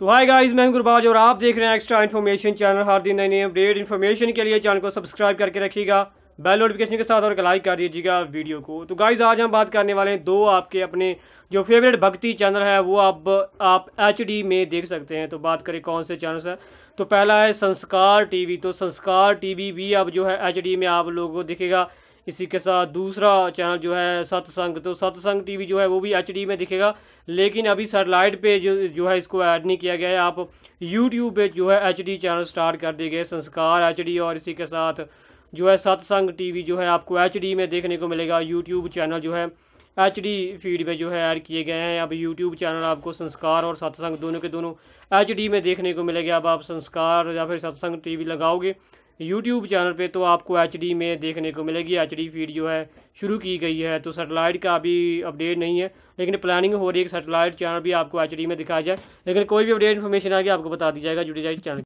तो hi guys मैं गुरबाज और आप देख रहे हैं एक्स्ट्रा इन्फॉर्मेशन चैनल हर दिन नई नई अपडेट इन्फॉर्मेशन के लिए चैनल को सब्सक्राइब करके रखिएगा बेल नोटिफिकेशन के साथ और लाइक कर दीजिएगा वीडियो को तो गाइस आज हम बात करने वाले हैं दो आपके अपने जो फेवरेट भक्ति चैनल है वो अब आप एच में देख सकते हैं तो बात करें कौन से चैनल से तो पहला है संस्कार टी तो संस्कार टी भी अब जो है एच में आप लोगों को दिखेगा इसी के साथ दूसरा चैनल जो है सतसंग तो सतसंग टीवी जो है वो भी एच में दिखेगा लेकिन अभी सेटेलाइट पे जो जो है इसको ऐड नहीं किया गया है आप यूट्यूब पे जो है एच चैनल स्टार्ट कर दिए गए संस्कार एच और इसी के साथ जो है सतसंग टीवी जो है आपको एच में देखने को मिलेगा यूट्यूब चैनल जो है एच डी फीड में जो है ऐड किए गए हैं अब यूट्यूब चैनल आपको संस्कार और सत्संग दोनों के दोनों एच डी में देखने को मिलेगा अब आप संस्कार या फिर सत्संग टीवी लगाओगे यूट्यूब चैनल पे तो आपको एच में देखने को मिलेगी एच फीड जो है शुरू की गई है तो सेटेलाइट का अभी अपडेट नहीं है लेकिन प्लानिंग हो रही है कि सेटेलाइट चैनल भी आपको एच में दिखाया जाए लेकिन कोई भी अपडेट इन्फॉर्मेशन आएगी आपको बता दी जाएगा जुड़ी जाएगी चैनल